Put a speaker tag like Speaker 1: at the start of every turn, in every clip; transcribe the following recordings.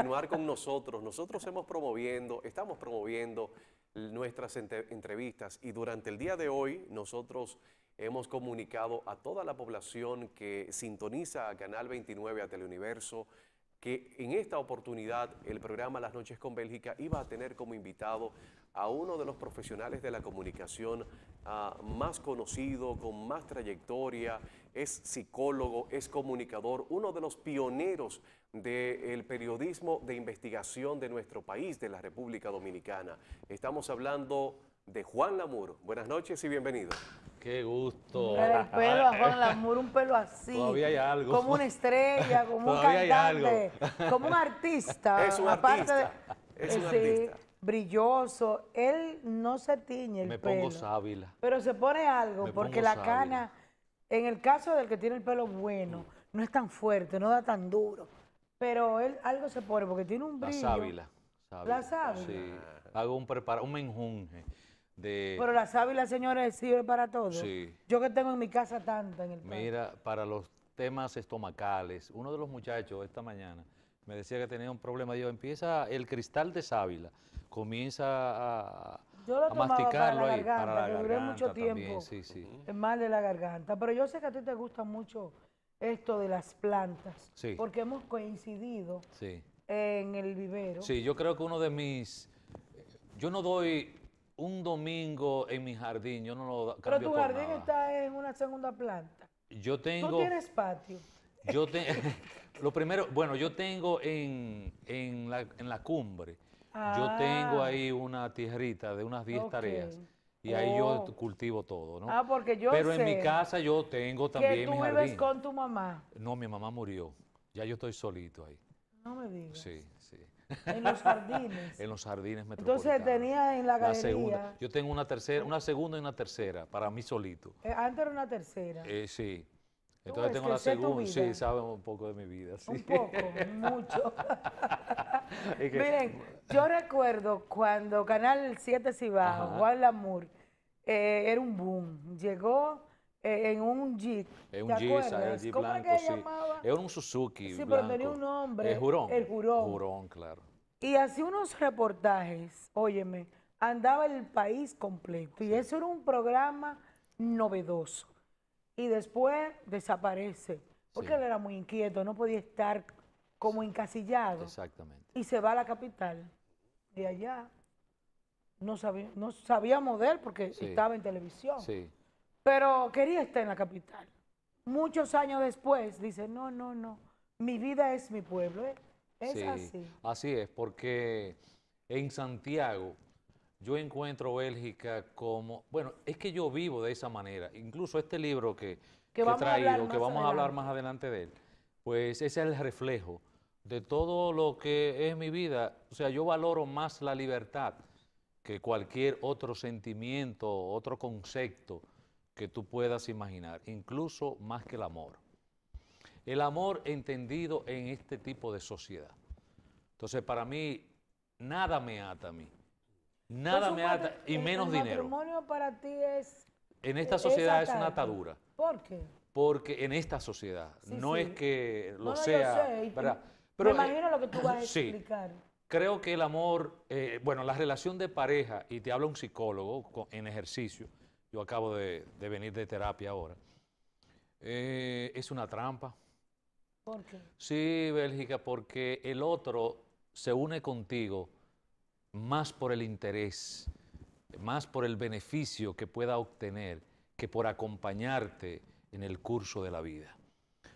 Speaker 1: continuar con nosotros. Nosotros hemos promoviendo, estamos promoviendo nuestras entrevistas y durante el día de hoy nosotros hemos comunicado a toda la población que sintoniza a Canal 29, a Teleuniverso, que en esta oportunidad el programa Las Noches con Bélgica iba a tener como invitado a uno de los profesionales de la comunicación ah, más conocido, con más trayectoria es psicólogo, es comunicador, uno de los pioneros del periodismo de investigación de nuestro país, de la República Dominicana. Estamos hablando de Juan Lamur. Buenas noches y bienvenido. Qué gusto. el pelo a Juan
Speaker 2: Lamur, un
Speaker 3: pelo así. Todavía hay algo. Como una estrella, como un cantante, como un artista. Es un artista.
Speaker 2: es un artista.
Speaker 3: brilloso. Él no se tiñe el pelo. Me pongo sábila. Pero se pone algo, porque la cana en el caso del que tiene el pelo bueno, no es tan fuerte, no da tan duro, pero él algo se pone porque tiene un brillo. La sábila.
Speaker 2: La sábila. Sí, hago un, preparo, un menjunje. De... Pero la
Speaker 3: sábila, señores, sirve para todo. Sí. Yo que tengo en mi casa tanta en el Mira,
Speaker 2: para los temas estomacales, uno de los muchachos esta mañana me decía que tenía un problema. Yo, empieza el cristal de sábila, comienza a,
Speaker 3: yo lo a tomaba la ahí, para duré mucho tiempo.
Speaker 2: Sí, Es
Speaker 3: mal de la garganta. Pero yo sé que a ti te gusta mucho esto de las plantas. Porque hemos coincidido en el vivero. Sí,
Speaker 2: yo creo que uno de mis... Yo no doy un domingo en mi jardín, yo no lo cambio Pero tu jardín
Speaker 3: está en una segunda planta.
Speaker 2: Yo tengo... ¿Tú tienes patio? Yo tengo... lo primero, bueno, yo tengo en, la, en la cumbre yo tengo ah. ahí una tijerita de unas 10 tareas. Y ahí yo oh. cultivo todo, ¿no? Ah, porque yo Pero en mi casa yo tengo también ¿Y tú con tu mamá? No, mi mamá murió. Ya yo estoy solito ahí. No me digas. Sí, sí. En los
Speaker 3: jardines.
Speaker 2: en los jardines me Entonces
Speaker 3: tenía en la galería. La segunda.
Speaker 2: Yo tengo una tercera, ah. una segunda y una tercera para mí solito.
Speaker 3: Eh, antes era una tercera.
Speaker 2: Eh, sí. Entonces tengo la segunda, sí, saben un poco de mi vida. Un poco,
Speaker 3: mucho.
Speaker 2: Miren,
Speaker 3: yo recuerdo cuando Canal 7 se va Juan Lamur, eh, era un boom. Llegó eh, en un jeep. En un jeep, era jeep blanco, sí. Llamaba?
Speaker 2: Era un Suzuki. Sí, pero tenía un nombre. El Jurón. El Jurón. Jurón, claro.
Speaker 3: Y hacía unos reportajes, óyeme, andaba el país completo. Y eso era un programa novedoso y después desaparece. Porque él era muy inquieto, no podía estar como encasillado. Exactamente. Y se va a la capital, de allá. No, sabía, no sabíamos de él porque estaba en televisión. Sí. Pero quería estar en la capital. Muchos años después dice, no, no, no, mi vida es mi pueblo. ¿eh? Es así.
Speaker 2: Así es, porque en Santiago yo encuentro Bélgica como, bueno, es que yo vivo de esa manera. Incluso este libro que, he traído, que vamos a hablar más adelante de él, pues ese es el reflejo de todo lo que es mi vida. O sea, yo valoro más la libertad que cualquier otro sentimiento, otro concepto que tú puedas imaginar, incluso más que el amor. El amor entendido en este tipo de sociedad. Entonces, para mí, nada me ata a mí Nada me ata y menos dinero. El
Speaker 3: matrimonio para ti es...
Speaker 2: En esta sociedad es, una atadura. ¿Por qué? Porque en esta sociedad, no es que lo sea... sé, eh,
Speaker 3: imagino lo que tú vas a explicar.
Speaker 2: creo que el amor, eh, bueno, la relación de pareja, y te habla un psicólogo en ejercicio, yo acabo de, venir de terapia ahora, eh, es una trampa. ¿Por qué? Sí, Bélgica, porque el otro se une contigo más por el interés, más por el beneficio que pueda obtener que por acompañarte en el curso de la vida.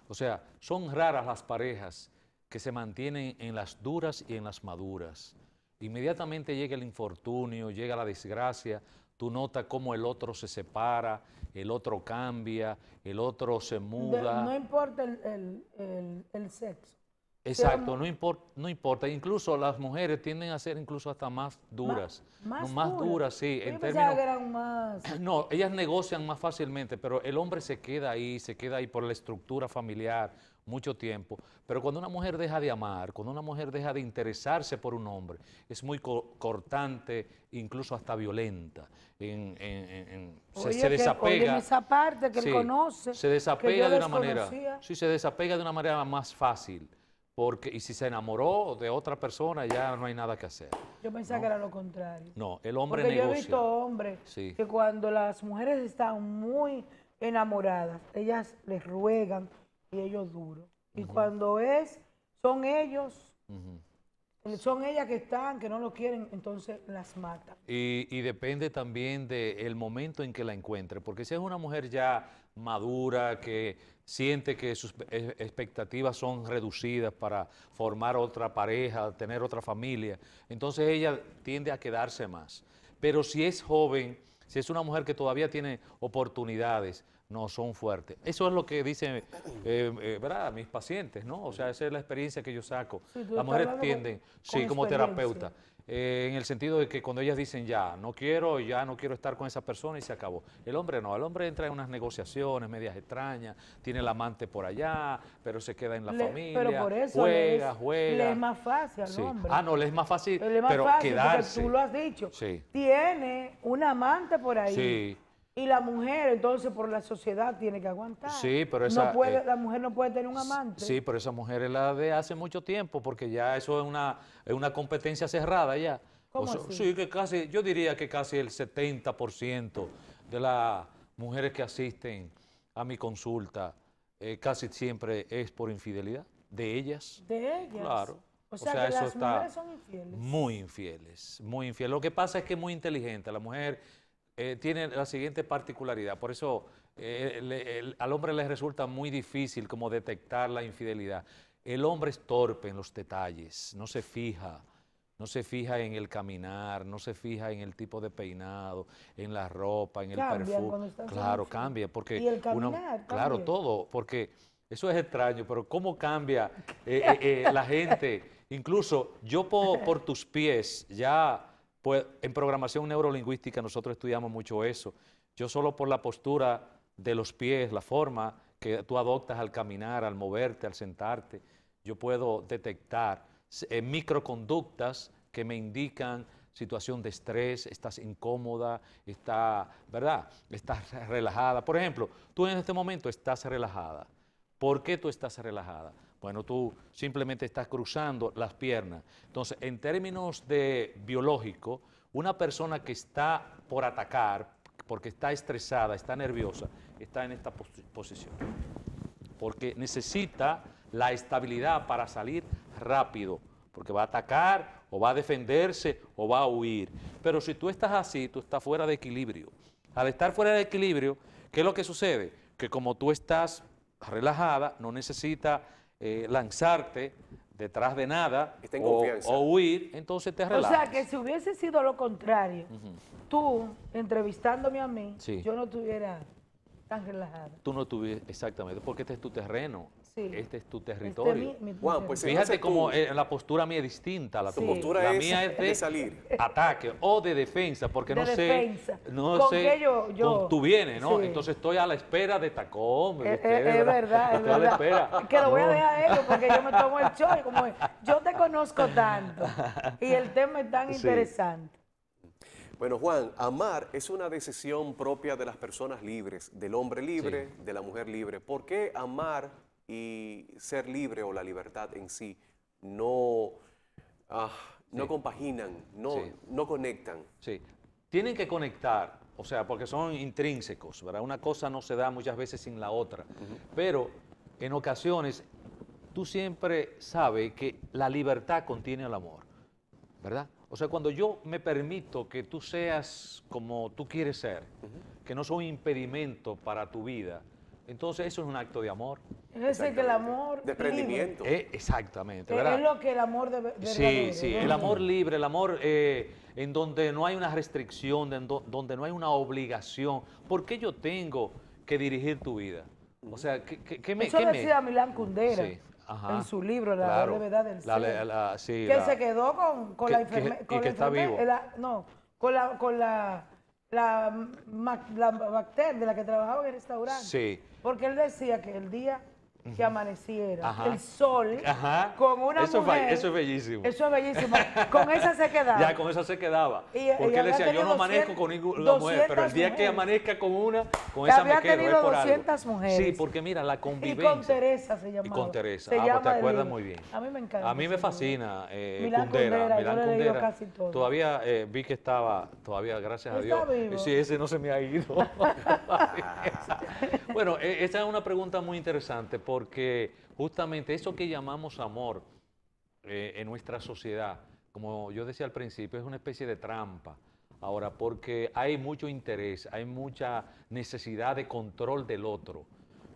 Speaker 2: O sea, son raras las parejas que se mantienen en las duras y en las maduras. Inmediatamente llega el infortunio, llega la desgracia, tú notas cómo el otro se separa, el otro cambia, el otro se muda. No,
Speaker 3: importa el sexo. Exacto,
Speaker 2: no, importa, no importa. Incluso las mujeres tienden a ser incluso hasta más duras. Más, duras. sí. En términos, No, ellas negocian más fácilmente, pero el hombre se queda ahí, se queda ahí por la estructura familiar mucho tiempo. Pero cuando una mujer deja de amar, cuando una mujer deja de interesarse por un hombre, es muy cortante, incluso hasta violenta. En, en, se, se, desapega. esa parte que conoce. Se desapega de una manera. Sí, se desapega de una manera más fácil. Porque, y si se enamoró de otra persona, ya no hay nada que hacer.
Speaker 3: Yo pensaba que era lo contrario.
Speaker 2: No, el hombre Porque yo he visto
Speaker 3: hombres que cuando las mujeres están muy enamoradas, ellas les ruegan y ellos duro. Y cuando es, son ellos, son ellas que están, que no lo quieren, entonces las mata.
Speaker 2: Y, depende también del momento en que la encuentre. Porque si es una mujer ya madura, que siente que sus e, expectativas son reducidas para formar otra pareja, tener otra familia, entonces ella tiende a quedarse más. Pero si es joven, si es una mujer que todavía tiene oportunidades, no son fuertes. Eso es lo que dicen eh, eh mis pacientes, ¿no? O sea, esa es la experiencia que yo saco. La Las mujeres tienden, sí, como terapeuta, eh, en el sentido de que cuando ellas dicen ya, no quiero, ya no quiero estar con esa persona y se acabó. El hombre no, el hombre entra en unas negociaciones medias extrañas, tiene el amante por allá, pero se queda en la familia, pero juega, Le es más
Speaker 3: fácil al hombre. Ah,
Speaker 2: no, le es más fácil, pero quedarse. tú lo has dicho.
Speaker 3: Tiene un amante por ahí. Sí y la mujer, entonces, por la sociedad tiene que aguantar.
Speaker 2: Sí, pero esa... Eh,
Speaker 3: la mujer no puede tener un amante. Sí,
Speaker 2: pero esa mujer es la de hace mucho tiempo, porque ya eso es una, competencia cerrada ya. ¿Cómo Sí, que casi, yo diría que casi el 70% de las mujeres que asisten a mi consulta eh, casi siempre es por infidelidad. De ellas. De ellas. Claro. O sea, eso las está mujeres
Speaker 3: son infieles. Muy
Speaker 2: infieles, muy infieles. Lo que pasa es que es muy inteligente. La mujer eh, tiene la siguiente particularidad. Por eso eh, al hombre le resulta muy difícil como detectar la infidelidad. El hombre es torpe en los detalles, no se fija, no se fija en el caminar, no se fija en el tipo de peinado, en la ropa, en el perfume. Claro, cambia, porque ¿Y el caminar, claro, todo, porque eso es extraño, pero cómo cambia eh, la gente. Incluso yo por tus pies ya pues en programación neurolingüística nosotros estudiamos mucho eso. Yo solo por la postura de los pies, la forma que tú adoptas al caminar, al moverte, al sentarte, yo puedo detectar eh, microconductas que me indican situación de estrés, estás incómoda, está, ¿verdad? Estás relajada. Por ejemplo, tú en este momento estás relajada. ¿Por qué tú estás relajada? Bueno, tú simplemente estás cruzando las piernas. Entonces, en términos de biológico, una persona que está por atacar, porque está estresada, está nerviosa, está en esta posición. Porque necesita la estabilidad para salir rápido, porque va a atacar o va a defenderse o va a huir. Pero si tú estás así, tú estás fuera de equilibrio. Al estar fuera de equilibrio, ¿qué es lo que sucede? Que como tú estás relajada, no necesita eh, lanzarte detrás de nada o, huir, entonces te relajas. O sea,
Speaker 3: que si hubiese sido lo contrario, tú entrevistándome a mí, yo no estuviera tan relajada.
Speaker 2: Tú no estuvieras, exactamente, porque este es tu terreno este es tu este territorio. Juan, pues Fíjate cómo eh, la postura mía es distinta. La, tu postura es de, salir. ataque o de defensa, porque de no defensa. sé, no sé, tú vienes, ¿no? Entonces estoy a la espera de tacón. Eh, eh, es verdad,
Speaker 3: es verdad.
Speaker 1: Que lo voy a dejar a porque yo me tomo el
Speaker 3: show. yo te conozco tanto y el tema es tan interesante.
Speaker 1: Bueno, Juan, amar es una decisión propia de las personas libres, del hombre libre, de la mujer libre. ¿Por qué amar y ser libre o la libertad en sí no, ah, no compaginan, no, no conectan.
Speaker 2: Sí, tienen que conectar, o sea, porque son intrínsecos, ¿verdad? Una cosa no se da muchas veces sin la otra, pero en ocasiones tú siempre sabes que la libertad contiene el amor, ¿verdad? O sea, cuando yo me permito que tú seas como tú quieres ser, que no soy un impedimento para tu vida, entonces eso es un acto de amor.
Speaker 3: Es decir, que el amor. Desprendimiento.
Speaker 2: Eh, exactamente. Es lo
Speaker 3: que el amor debe. De sí, sí,
Speaker 2: el amor libre, el amor eh, en donde no hay una restricción, donde no hay una obligación. ¿Por qué yo tengo que dirigir tu vida? O sea, ¿qué, qué, qué me.? Eso decía
Speaker 3: Milan Milán Kundera. Sí.
Speaker 2: Ajá, en su libro, La brevedad del la, ser. La, sí, que se
Speaker 3: quedó con, con la enfermedad. Y que está vivo. no, con la, con la, la, bacteria de la que trabajaba en el restaurante. Sí. Porque él decía que el día que amaneciera, el sol, con una mujer. Eso es bellísimo. Eso es bellísimo. Con esa se quedaba. ya,
Speaker 2: con esa se quedaba. Porque él decía, yo no amanezco con ninguna mujer, pero el día que amanezca con una, con esa había me quedo. tenido es por 200 mujeres. Sí, porque mira, la convivencia. Y con
Speaker 3: Teresa se llamaba. Y con Teresa. Se ah, pues llama te acuerdas muy bien. A mí me encanta. A mí
Speaker 2: me fascina eh, Milán Kundera. Milán casi todo. Todavía eh, vi que estaba, todavía, gracias a Dios. Vivo. Sí, ese no se me ha ido. Bueno, e, esa es una pregunta muy interesante porque justamente eso que llamamos amor eh, en nuestra sociedad, como yo decía al principio, es una especie de trampa. Ahora, porque hay mucho interés, hay mucha necesidad de control del otro.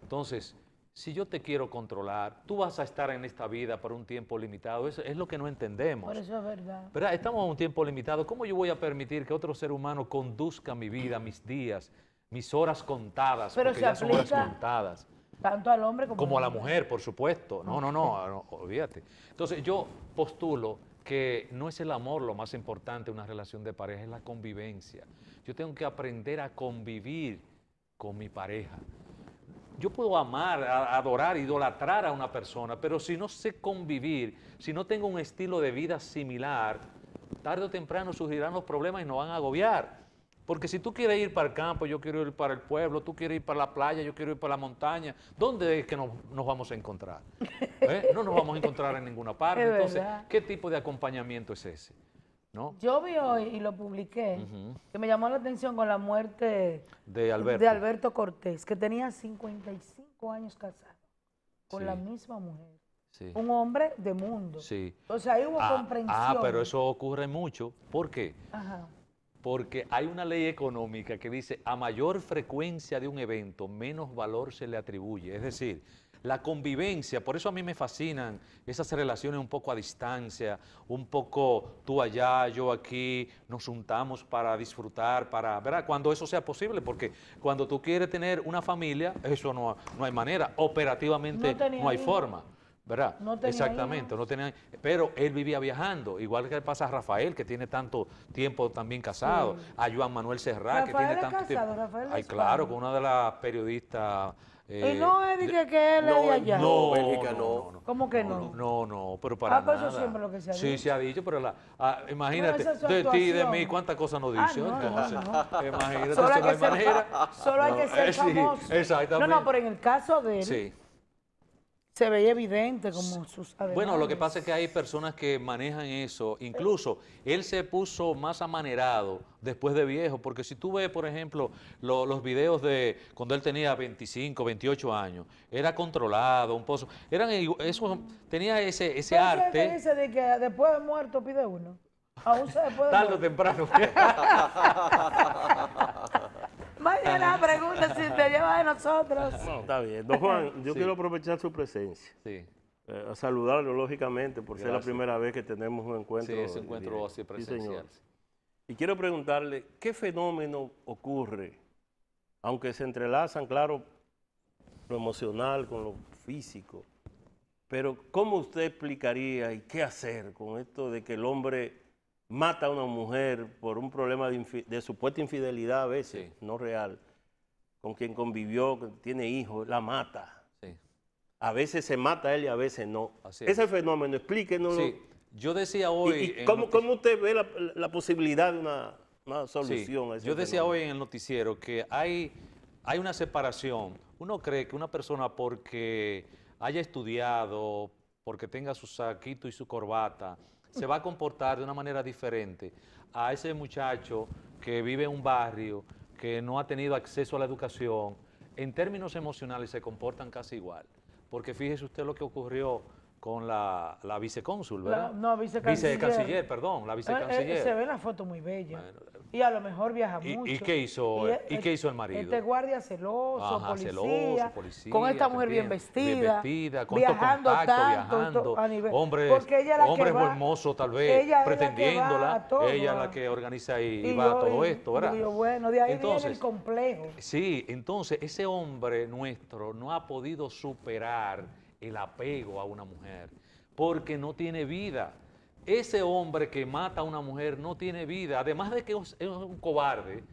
Speaker 2: Entonces, si yo te quiero controlar, tú vas a estar en esta vida por un tiempo limitado. Eso es lo que no entendemos. Por eso es verdad. Pero Estamos en un tiempo limitado. ¿Cómo yo voy a permitir que otro ser humano conduzca mi vida, mis días, mis horas contadas, porque ya son horas contadas.
Speaker 3: Tanto al hombre como, como a la mujer,
Speaker 2: por supuesto. No, no, no, ah, no, olvídate. Entonces yo postulo que no es el amor lo más importante en una relación de pareja, es la convivencia. Yo tengo que aprender a convivir con mi pareja. Yo puedo amar, adorar, idolatrar a una persona, pero si no sé convivir, si no tengo un estilo de vida similar, tarde o temprano surgirán los problemas y nos van a agobiar. Porque si tú quieres ir para el campo, yo quiero ir para el pueblo, tú quieres ir para la playa, yo quiero ir para la montaña, ¿dónde es que nos, vamos a encontrar? ¿Eh? No nos vamos a encontrar en ninguna parte. Entonces, ¿qué tipo de acompañamiento es ese? ¿No?
Speaker 3: Yo vi hoy y lo publiqué, que me llamó la atención con la muerte
Speaker 2: de Alberto,
Speaker 3: Cortés, que tenía 55 años casado con la misma mujer. Un hombre de mundo. O ahí hubo ah, ah, comprensión. Ah, pero eso
Speaker 2: ocurre mucho. ¿Por qué? Ajá. Porque hay una ley económica que dice, a mayor frecuencia de un evento, menos valor se le atribuye. Es decir, la convivencia, por eso a mí me fascinan esas relaciones un poco a distancia, un poco tú allá, yo aquí, nos juntamos para disfrutar, para, ¿verdad? Cuando eso sea posible, porque cuando tú quieres tener una familia, eso no, no hay manera, operativamente no, no hay forma. ¿verdad? Exactamente, no tenía, pero él vivía viajando, igual que le pasa a Rafael, que tiene tanto tiempo también casado, a Joan Manuel Serrat, que tiene tanto casado, tiempo. Rafael Ay, claro, con una de las periodistas. Eh, y no es de que
Speaker 3: él no, es de allá.
Speaker 2: No, Bélgica no. no
Speaker 3: ¿Cómo que no?
Speaker 2: No, no, pero para ah, pues nada. eso siempre lo que se ha dicho. Sí, se ha dicho, pero la, ah, imagínate, pero de ti, y de mí, cuántas cosas nos dicen. Ah, no, imagínate, solo hay que ser, solo hay que ser eh, famoso. exactamente. No, no,
Speaker 3: pero en el caso de él, sí se veía evidente como sus Bueno, lo que
Speaker 2: pasa es que hay personas que manejan eso. Incluso él se puso más amanerado después de viejo, porque si tú ves, por ejemplo, los videos de cuando él tenía 25, 28 años, era controlado, un pozo, eran eso tenía ese ese arte.
Speaker 3: dice de que después de muerto pide uno. Aún se puede. Tarde o temprano. nosotros. No, está bien. Don Juan, yo quiero
Speaker 2: aprovechar su presencia. Sí. Eh, saludarlo, lógicamente, por ser la primera vez que tenemos un encuentro. Sí, encuentro así presencial. y quiero preguntarle, ¿qué fenómeno ocurre? Aunque se entrelazan, claro, lo emocional con lo físico. Pero, ¿cómo usted explicaría y qué hacer con esto de que el hombre mata a una mujer por un problema de, supuesta infidelidad a veces, no real, con quien convivió, tiene hijos, la mata. A veces se mata él y a veces no. Ese fenómeno, explíquenos. Yo decía hoy... cómo, usted ve la, posibilidad de una, solución? A Yo decía hoy en el noticiero que hay, hay una separación. Uno cree que una persona porque haya estudiado, porque tenga su saquito y su corbata, se va a comportar de una manera diferente a ese muchacho que vive en un barrio que no ha tenido acceso a la educación, en términos emocionales se comportan casi igual. Porque fíjese usted lo que ocurrió con la, la vicecónsul, ¿verdad? no, vicecanciller. Vicecanciller, perdón, la eh, eh, vicecanciller. se
Speaker 3: ve la foto muy bella. Y a lo mejor viaja ¿Y, mucho. ¿Y qué
Speaker 2: hizo, el, el marido? Este
Speaker 3: guardia celoso, policía, policía, Con esta mujer bien vestida. Bien vestida, con viajando contacto, tanto, viajando. A nivel, hombres, porque ella la hombres
Speaker 2: que tal vez, pretendiéndola. ella es la que organiza y, va a todo esto, ¿verdad?
Speaker 3: bueno, de ahí viene el complejo.
Speaker 2: Sí, entonces ese hombre nuestro no ha podido superar el apego a una mujer porque no tiene vida ese hombre que mata a una mujer no tiene vida, además de que es un cobarde,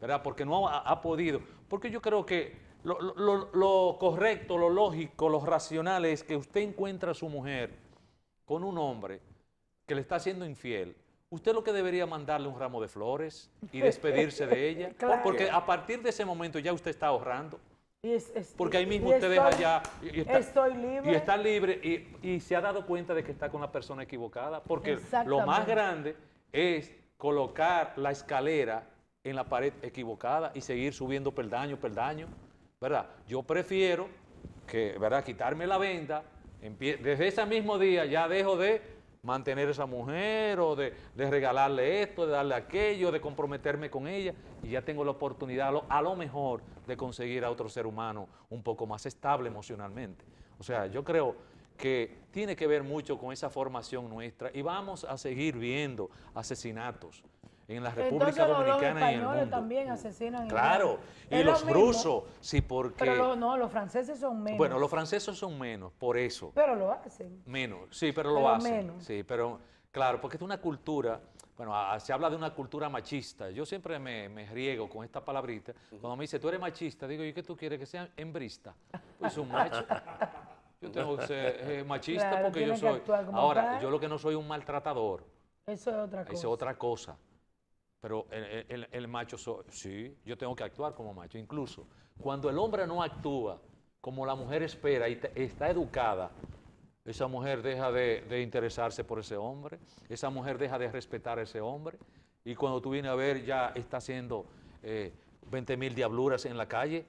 Speaker 2: ¿verdad? Porque no ha, podido. Porque yo creo que lo, correcto, lo lógico, lo racional es que usted encuentra a su mujer con un hombre que le está siendo infiel. Usted lo que debería mandarle un ramo de flores y despedirse de ella, porque a partir de ese momento ya usted está ahorrando. Porque ahí mismo usted deja ya... Y está, estoy
Speaker 3: libre. Y está
Speaker 2: libre y, se ha dado cuenta de que está con la persona equivocada. Porque lo más grande es colocar la escalera en la pared equivocada y seguir subiendo peldaño, peldaño. ¿Verdad? Yo prefiero que, ¿verdad? Quitarme la venda. Desde ese mismo día ya dejo de mantener a esa mujer o de, regalarle esto, de darle aquello, de comprometerme con ella y ya tengo la oportunidad a lo, mejor de conseguir a otro ser humano un poco más estable emocionalmente. O sea, yo creo que tiene que ver mucho con esa formación nuestra y vamos a seguir viendo asesinatos, en la República Dominicana y en el mundo.
Speaker 3: también asesinan. Claro, y los rusos,
Speaker 2: sí, porque... Pero
Speaker 3: no, los franceses son menos. Bueno, los
Speaker 2: franceses son menos, por eso.
Speaker 3: Pero lo hacen.
Speaker 2: Menos, sí, pero lo hacen. Menos. Sí, pero claro, porque es una cultura, bueno, se habla de una cultura machista. Yo siempre me, riego con esta palabrita. Cuando me dice, tú eres machista, digo, ¿y qué tú quieres? Que sea hembrista. Pues un macho. yo tengo que ser eh, machista porque yo soy... Ahora, yo lo que no soy un maltratador.
Speaker 3: Eso es otra cosa. Eso es otra
Speaker 2: cosa. Pero el, macho, sí, yo tengo que actuar como macho. Incluso cuando el hombre no actúa como la mujer espera y está educada, esa mujer deja de, interesarse por ese hombre, esa mujer deja de respetar a ese hombre, y cuando tú vienes a ver ya está haciendo eh, 20 mil diabluras en la calle.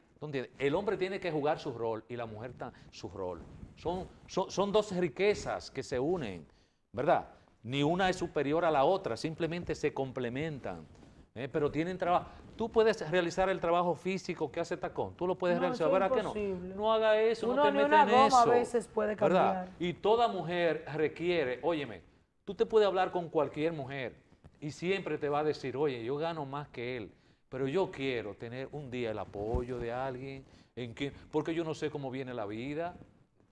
Speaker 2: el hombre tiene que jugar su rol y la mujer su rol. son, son dos riquezas que se unen, ¿verdad? Ni una es superior a la otra, simplemente se complementan. ¿eh? Pero tienen trabajo. Tú puedes realizar el trabajo físico que hace Tacón. Tú lo puedes realizar. ¿Verdad que no? No haga eso, no te metas en eso. a veces
Speaker 3: puede cambiar.
Speaker 2: Y toda mujer requiere, óyeme, tú te puedes hablar con cualquier mujer y siempre te va a decir, oye, yo gano más que él, pero yo quiero tener un día el apoyo de alguien, en que, porque yo no sé cómo viene la vida.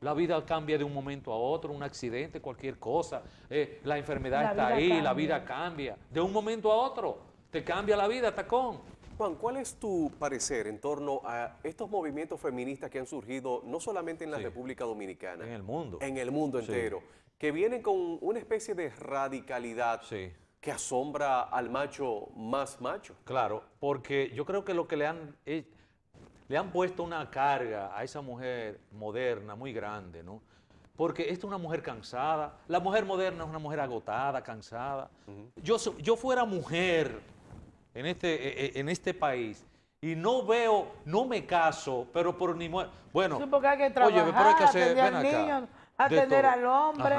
Speaker 2: La vida cambia de un momento a otro, un accidente, cualquier cosa. Eh, la enfermedad está ahí, la vida cambia.
Speaker 1: De un momento a otro, te cambia la vida, tacón. Juan, ¿cuál es tu parecer en torno a estos movimientos feministas que han surgido no solamente en la República Dominicana? En el mundo. En el mundo entero. Que vienen con una especie de radicalidad que asombra al macho más macho.
Speaker 2: Claro, porque yo creo que lo que le han le han puesto una carga a esa mujer moderna muy grande, ¿no? Porque esta es una mujer cansada. La mujer moderna es una mujer agotada, cansada. yo, fuera mujer en este, e, e, en este país y no veo, no me caso, pero por ni Bueno,
Speaker 3: hay que oye, pero hay que hacer, atender al atender al hombre.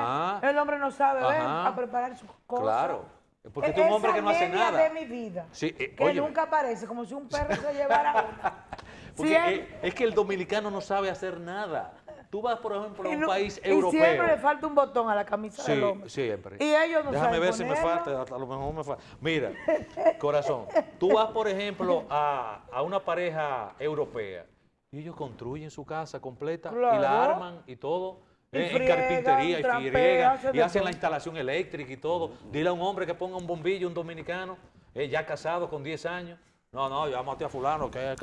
Speaker 3: el hombre no sabe ven, a preparar sus cosas. Claro.
Speaker 2: Porque es e, un hombre que no hace nada. de mi vida. que nunca
Speaker 3: aparece, como si un perro se llevara
Speaker 2: una. Porque eh, es, que el dominicano no sabe hacer nada. Tú vas, por ejemplo, a un país europeo. Y siempre le
Speaker 3: falta un botón a la camisa del hombre.
Speaker 2: siempre. Y ellos no Déjame ver si me falta, a lo mejor me falta. Mira, corazón, tú vas, por ejemplo, a, una pareja europea y ellos construyen su casa completa y la arman y todo. Y eh, en, carpintería y friega, y hacen la instalación eléctrica y todo. Dile a un hombre que ponga un bombillo, un dominicano, eh, ya casado con 10 años, no, no, yo a fulano, que, hay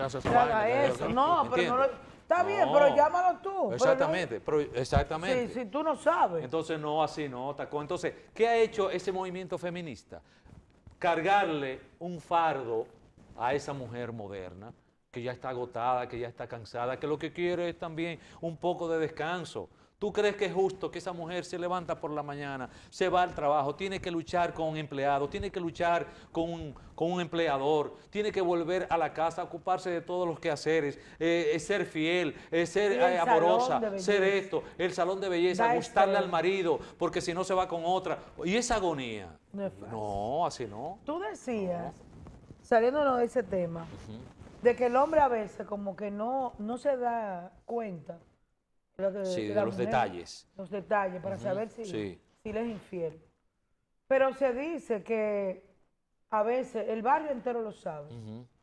Speaker 2: no, pero no
Speaker 3: Está bien, pero llámalo tú. Exactamente,
Speaker 2: pero, exactamente. Si, si, tú no sabes. Entonces, no, así no, Entonces, ¿qué ha hecho ese movimiento feminista? Cargarle un fardo a esa mujer moderna que ya está agotada, que ya está cansada, que lo que quiere es también un poco de descanso. ¿Tú crees que es justo que esa mujer se levanta por la mañana, se va al trabajo, tiene que luchar con un empleado, tiene que luchar con un, empleador, tiene que volver a la casa, ocuparse de todos los quehaceres, eh, ser fiel, ser eh, amorosa, ser esto, el salón de belleza, gustarle al marido, porque si no se va con otra? Y esa agonía. No, así no.
Speaker 3: Tú decías, saliéndonos de ese tema, de que el hombre a veces como que no, no se da cuenta sí, de, los detalles. Los detalles, para saber si, si les es infiel. Pero se dice que a veces el barrio entero lo sabe,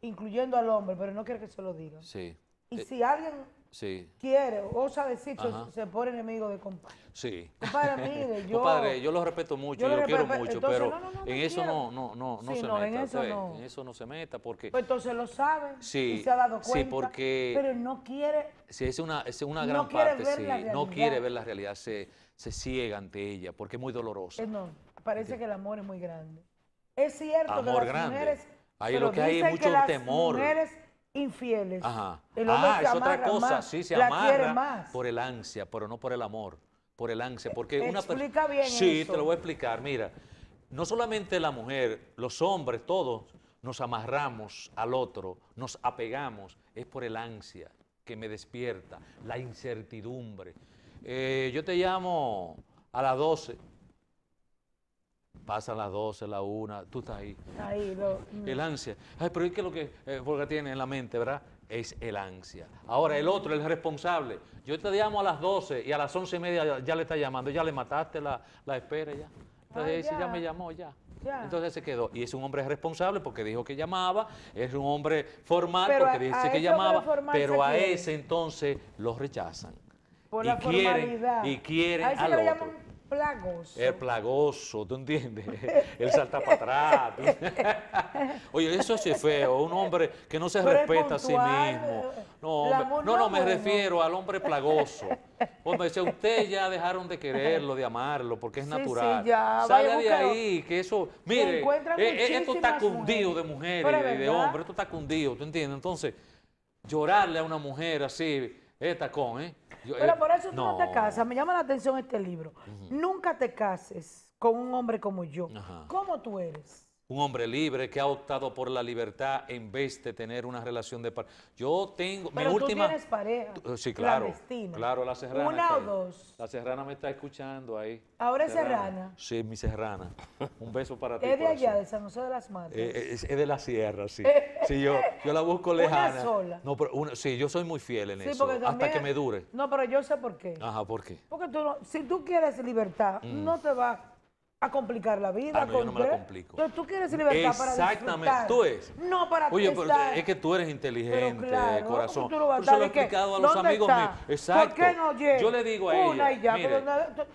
Speaker 3: incluyendo al hombre, pero no quiere que se lo diga.
Speaker 2: Sí. Y eh, si alguien sí.
Speaker 3: quiere, osa decir,
Speaker 2: se pone enemigo de compadre. Sí. Compadre, mire, yo... Compadre, yo lo respeto mucho, yo, lo, quiero mucho, pero en eso no, no, se meta. Pues, en eso, no. se meta porque... Pues
Speaker 3: entonces lo sabe y se ha dado cuenta. Sí, porque... Pero no quiere...
Speaker 2: Sí, es una, es una gran parte, sí. No quiere ver la realidad, se, ciega ante ella porque es muy doloroso.
Speaker 3: parece que el amor es muy grande. Es cierto que las grande. mujeres... Ahí lo que hay mucho temor infieles. Ajá. ah, es otra cosa, sí, se la más.
Speaker 2: por el ansia, pero no por el amor, por el ansia, porque una Explica bien Sí, te lo voy a explicar, mira. No solamente la mujer, los hombres, todos nos amarramos al otro, nos apegamos, es por el ansia que me despierta, la incertidumbre. Eh, yo te llamo a las 12 Pasan las 12, la 1, tú estás ahí.
Speaker 3: Ahí, mm. El
Speaker 2: ansia. Ay, pero es que lo que eh, tiene en la mente, ¿verdad? Es el ansia. Ahora, el otro, el responsable. Yo te llamo a las 12 y a las once y media ya, le está llamando, ya le mataste la, espera ya. Entonces ya. me llamó, ya. Entonces se quedó. Y es un hombre responsable porque dijo que llamaba, es un hombre formal porque dice que llamaba, pero a ese entonces los rechazan. Por y la quieren, formalidad. Y quieren al otro
Speaker 3: plagoso. El
Speaker 2: plagoso, ¿tú entiendes? El salta para atrás. Oye, eso es feo, un hombre que no se respeta a sí mismo. Eh, no, no, me refiero al hombre plagoso. Hombre, si a usted ya dejaron de quererlo, de amarlo, porque es natural. Sí, de ahí, que eso, mire, eh, eh, esto está cundido de mujeres y de hombres, esto está cundido, ¿tú entiendes? Entonces, llorarle a una mujer así, está con, ¿eh? Pero eh, por eso tú no. te casas.
Speaker 3: Me llama la atención este libro. Nunca te cases con un hombre como yo. como ¿Cómo tú eres?
Speaker 2: un hombre libre que ha optado por la libertad en vez de tener una relación de pareja. Yo tengo mi última tienes pareja. Sí, claro. Claro, la serrana. Una o dos. La serrana me está escuchando ahí. Ahora es serrana. Sí, mi serrana. Un beso para ti. Es de allá,
Speaker 3: de San José de las Matas. Eh,
Speaker 2: eh, es, de la sierra, sí. sí, yo, yo la busco lejana. Una sola. No, pero sí, yo soy muy fiel en sí, eso. hasta que me dure.
Speaker 3: No, pero yo sé por qué. Ajá, ¿por qué? Porque tú si tú quieres libertad, mm. no te vas a complicar la vida. Ah, no, yo no me la complico. Pero tú quieres libertad para disfrutar. Exactamente, tú es. No para Oye, pero es
Speaker 2: que tú eres inteligente, claro, corazón. Tú lo vas a lo he explicado a los amigos míos. Exacto. ¿Por qué no llega? Yo le digo a ella, ya, mire,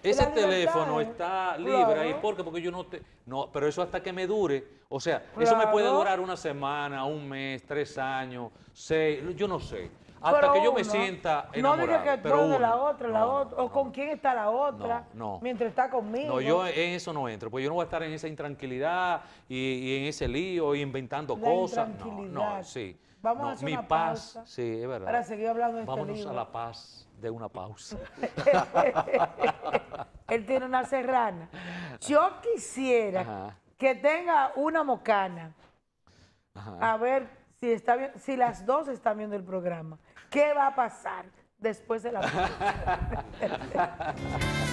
Speaker 2: ese teléfono está libre ahí, ¿por qué? Porque yo no te... No, pero eso hasta que me dure. O sea, eso me puede durar una semana, un mes, tres años, seis, yo no sé. Hasta que yo me sienta enamorado. No diga que pero de la
Speaker 3: otra, la otra, o con quién está la otra, no, mientras está conmigo. No, yo en
Speaker 2: eso no entro, pues yo no voy a estar en esa intranquilidad y, en ese lío, inventando cosas. No, sí.
Speaker 3: Vamos a hacer mi una paz, pausa sí, es verdad. Para seguir hablando este Vámonos a la
Speaker 2: paz de una pausa.
Speaker 3: Él tiene una serrana. Yo quisiera que tenga una mocana. A ver si, está, si las dos están viendo el programa. ¿Qué va a pasar después de la